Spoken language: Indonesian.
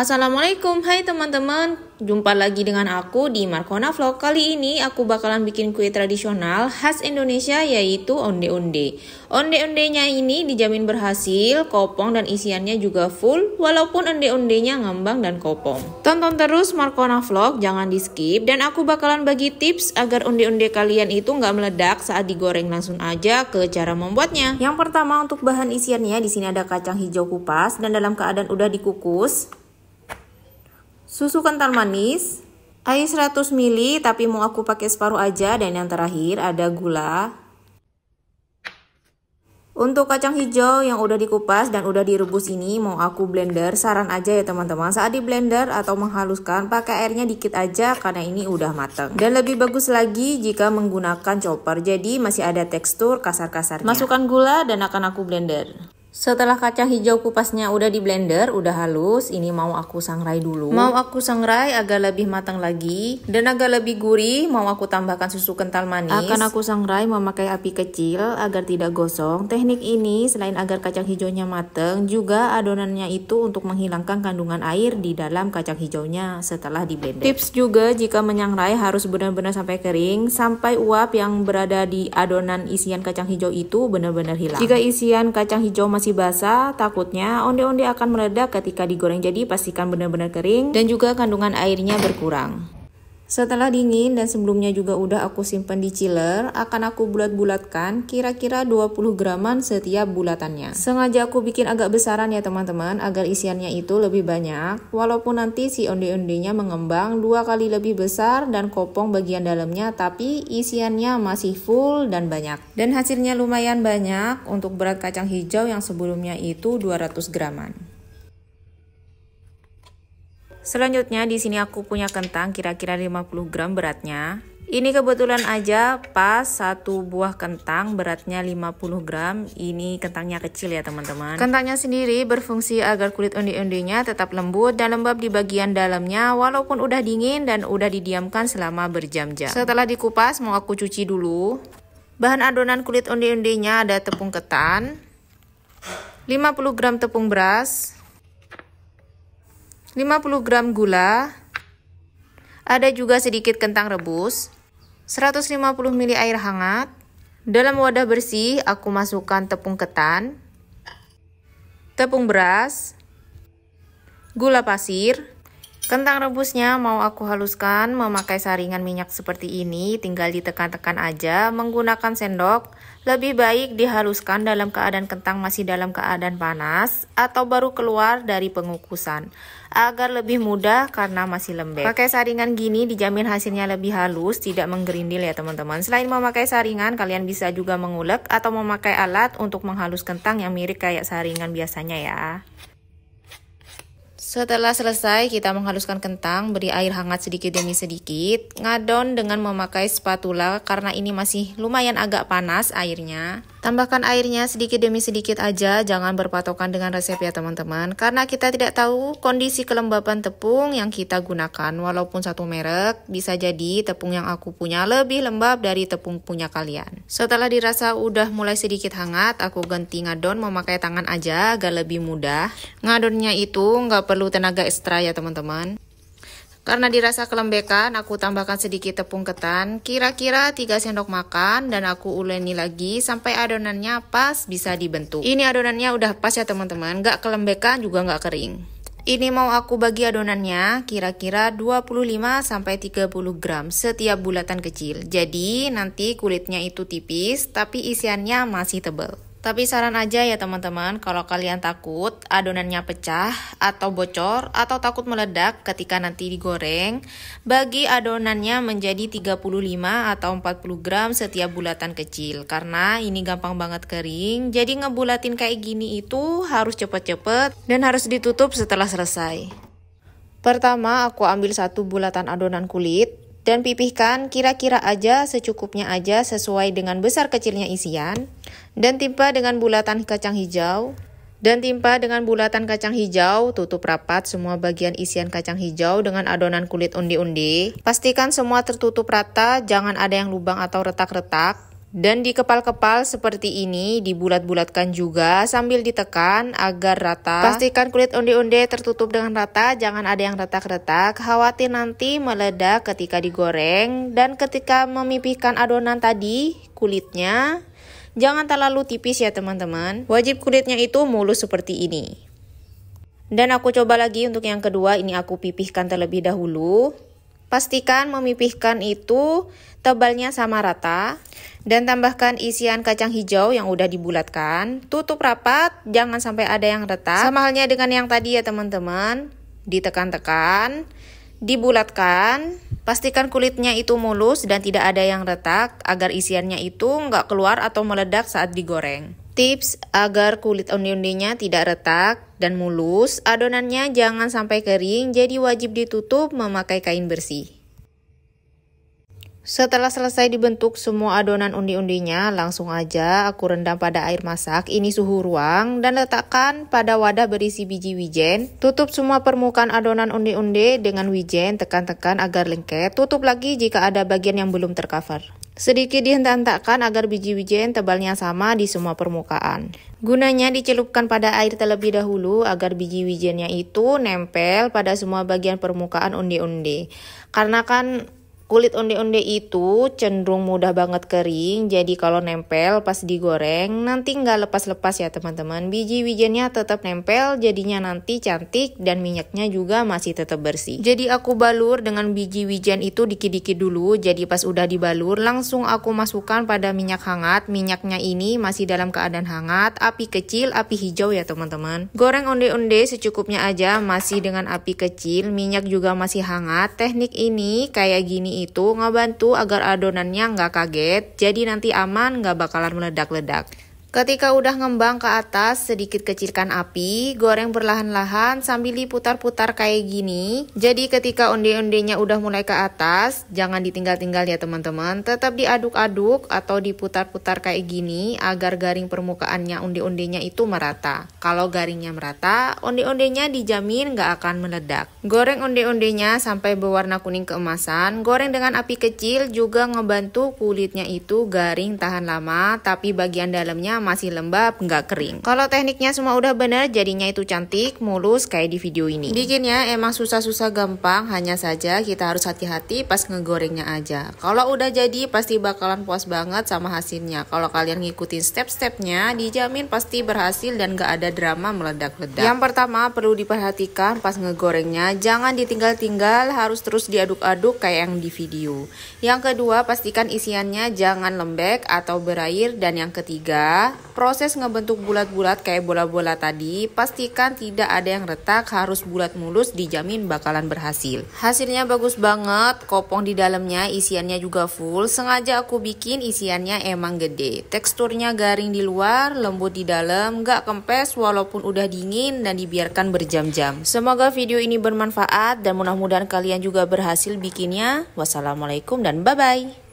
Assalamualaikum, hai teman-teman Jumpa lagi dengan aku di Markona Vlog Kali ini aku bakalan bikin kue tradisional khas Indonesia yaitu onde-onde Onde-ondenya ini dijamin berhasil, kopong dan isiannya juga full Walaupun onde-ondenya ngambang dan kopong Tonton terus Markona Vlog, jangan di skip Dan aku bakalan bagi tips agar onde-onde kalian itu nggak meledak saat digoreng langsung aja ke cara membuatnya Yang pertama untuk bahan isiannya di sini ada kacang hijau kupas dan dalam keadaan udah dikukus susu kental manis, air 100 ml tapi mau aku pakai separuh aja dan yang terakhir ada gula. Untuk kacang hijau yang udah dikupas dan udah direbus ini mau aku blender, saran aja ya teman-teman saat di blender atau menghaluskan pakai airnya dikit aja karena ini udah mateng. Dan lebih bagus lagi jika menggunakan chopper jadi masih ada tekstur kasar-kasarnya. Masukkan gula dan akan aku blender. Setelah kacang hijau kupasnya udah di blender, udah halus, ini mau aku sangrai dulu. Mau aku sangrai agak lebih matang lagi dan agak lebih gurih, mau aku tambahkan susu kental manis. Akan aku sangrai memakai api kecil agar tidak gosong. Teknik ini selain agar kacang hijaunya matang, juga adonannya itu untuk menghilangkan kandungan air di dalam kacang hijaunya setelah di blender. Tips juga jika menyangrai harus benar-benar sampai kering, sampai uap yang berada di adonan isian kacang hijau itu benar-benar hilang. Jika isian kacang hijau masih masih basah, takutnya onde-onde akan meledak ketika digoreng. Jadi pastikan benar-benar kering dan juga kandungan airnya berkurang. Setelah dingin dan sebelumnya juga udah aku simpan di chiller, akan aku bulat-bulatkan kira-kira 20 graman setiap bulatannya. Sengaja aku bikin agak besaran ya teman-teman, agar isiannya itu lebih banyak, walaupun nanti si onde-ondenya mengembang dua kali lebih besar dan kopong bagian dalamnya, tapi isiannya masih full dan banyak. Dan hasilnya lumayan banyak untuk berat kacang hijau yang sebelumnya itu 200 graman. Selanjutnya di sini aku punya kentang kira-kira 50 gram beratnya. Ini kebetulan aja pas satu buah kentang beratnya 50 gram. Ini kentangnya kecil ya teman-teman. Kentangnya sendiri berfungsi agar kulit undi-undinya tetap lembut dan lembab di bagian dalamnya walaupun udah dingin dan udah didiamkan selama berjam-jam. Setelah dikupas mau aku cuci dulu. Bahan adonan kulit undi-undinya ada tepung ketan, 50 gram tepung beras, 50 gram gula, ada juga sedikit kentang rebus, 150 ml air hangat. Dalam wadah bersih, aku masukkan tepung ketan, tepung beras, gula pasir, Kentang rebusnya mau aku haluskan memakai saringan minyak seperti ini, tinggal ditekan-tekan aja menggunakan sendok. Lebih baik dihaluskan dalam keadaan kentang masih dalam keadaan panas atau baru keluar dari pengukusan agar lebih mudah karena masih lembek. Pakai saringan gini dijamin hasilnya lebih halus, tidak menggerindil ya teman-teman. Selain memakai saringan, kalian bisa juga mengulek atau memakai alat untuk menghalus kentang yang mirip kayak saringan biasanya ya. Setelah selesai, kita menghaluskan kentang, beri air hangat sedikit demi sedikit. Ngadon dengan memakai spatula karena ini masih lumayan agak panas airnya. Tambahkan airnya sedikit demi sedikit aja, jangan berpatokan dengan resep ya teman-teman. Karena kita tidak tahu kondisi kelembapan tepung yang kita gunakan. Walaupun satu merek, bisa jadi tepung yang aku punya lebih lembab dari tepung punya kalian. Setelah dirasa udah mulai sedikit hangat, aku ganti ngadon memakai tangan aja agar lebih mudah. Ngadonnya itu nggak perlu tenaga ekstra ya teman-teman. Karena dirasa kelembekan, aku tambahkan sedikit tepung ketan, kira-kira 3 sendok makan, dan aku uleni lagi sampai adonannya pas bisa dibentuk. Ini adonannya udah pas ya teman-teman, gak kelembekan juga gak kering. Ini mau aku bagi adonannya kira-kira 25-30 gram setiap bulatan kecil. Jadi nanti kulitnya itu tipis tapi isiannya masih tebal. Tapi saran aja ya teman-teman, kalau kalian takut adonannya pecah atau bocor atau takut meledak ketika nanti digoreng, bagi adonannya menjadi 35 atau 40 gram setiap bulatan kecil. Karena ini gampang banget kering, jadi ngebulatin kayak gini itu harus cepet-cepet dan harus ditutup setelah selesai. Pertama, aku ambil satu bulatan adonan kulit, dan pipihkan kira-kira aja secukupnya aja sesuai dengan besar kecilnya isian. Dan timpa dengan bulatan kacang hijau. Dan timpa dengan bulatan kacang hijau, tutup rapat semua bagian isian kacang hijau dengan adonan kulit undi-undi. Pastikan semua tertutup rata, jangan ada yang lubang atau retak-retak. Dan di kepal kepal seperti ini dibulat-bulatkan juga sambil ditekan agar rata. Pastikan kulit onde-onde tertutup dengan rata, jangan ada yang retak-retak. Khawatir nanti meledak ketika digoreng dan ketika memipihkan adonan tadi kulitnya jangan terlalu tipis ya teman-teman. Wajib kulitnya itu mulus seperti ini. Dan aku coba lagi untuk yang kedua, ini aku pipihkan terlebih dahulu. Pastikan memipihkan itu tebalnya sama rata dan tambahkan isian kacang hijau yang udah dibulatkan. Tutup rapat, jangan sampai ada yang retak. Sama halnya dengan yang tadi ya teman-teman. Ditekan-tekan, dibulatkan. Pastikan kulitnya itu mulus dan tidak ada yang retak agar isiannya itu nggak keluar atau meledak saat digoreng. Tips agar kulit onde-ondenya tidak retak dan mulus, adonannya jangan sampai kering, jadi wajib ditutup memakai kain bersih. Setelah selesai dibentuk semua adonan undi-undinya, langsung aja aku rendam pada air masak, ini suhu ruang, dan letakkan pada wadah berisi biji wijen. Tutup semua permukaan adonan undi-undi dengan wijen, tekan-tekan agar lengket, tutup lagi jika ada bagian yang belum tercover. Sedikit dihentak-hentakkan agar biji wijen tebalnya sama di semua permukaan. Gunanya dicelupkan pada air terlebih dahulu agar biji wijennya itu nempel pada semua bagian permukaan undi-undi. Karena kan Kulit onde-onde itu cenderung mudah banget kering, jadi kalau nempel pas digoreng nanti nggak lepas-lepas ya teman-teman. biji wijennya tetap nempel, jadinya nanti cantik dan minyaknya juga masih tetap bersih. Jadi aku balur dengan biji wijen itu dikit-dikit dulu, jadi pas udah dibalur langsung aku masukkan pada minyak hangat. Minyaknya ini masih dalam keadaan hangat, api kecil, api hijau ya teman-teman. Goreng onde-onde secukupnya aja, masih dengan api kecil, minyak juga masih hangat. Teknik ini kayak gini itu ngebantu agar adonannya nggak kaget, jadi nanti aman nggak bakalan meledak-ledak. Ketika udah ngembang ke atas, sedikit kecilkan api, goreng perlahan-lahan sambil diputar-putar kayak gini. Jadi ketika onde-ondenya udah mulai ke atas, jangan ditinggal-tinggal ya teman-teman. Tetap diaduk-aduk atau diputar-putar kayak gini agar garing permukaannya onde-ondenya itu merata. Kalau garingnya merata, onde-ondenya dijamin nggak akan meledak. Goreng onde-ondenya sampai berwarna kuning keemasan. Goreng dengan api kecil juga ngebantu kulitnya itu garing tahan lama, tapi bagian dalamnya masih lembab, nggak kering. Kalau tekniknya semua udah bener, jadinya itu cantik, mulus kayak di video ini. Bikinnya emang susah-susah gampang, hanya saja kita harus hati-hati pas ngegorengnya aja. Kalau udah jadi, pasti bakalan puas banget sama hasilnya. Kalau kalian ngikutin step-stepnya, dijamin pasti berhasil dan nggak ada drama meledak-ledak. Yang pertama perlu diperhatikan pas ngegorengnya, jangan ditinggal-tinggal, harus terus diaduk-aduk kayak yang di video. Yang kedua, pastikan isiannya jangan lembek atau berair. Dan yang ketiga, Proses ngebentuk bulat-bulat kayak bola-bola tadi, pastikan tidak ada yang retak, harus bulat mulus, dijamin bakalan berhasil. Hasilnya bagus banget, kopong di dalamnya isiannya juga full. Sengaja aku bikin isiannya emang gede. Teksturnya garing di luar, lembut di dalam, gak kempes walaupun udah dingin dan dibiarkan berjam-jam. Semoga video ini bermanfaat dan mudah-mudahan kalian juga berhasil bikinnya. Wassalamualaikum dan bye-bye.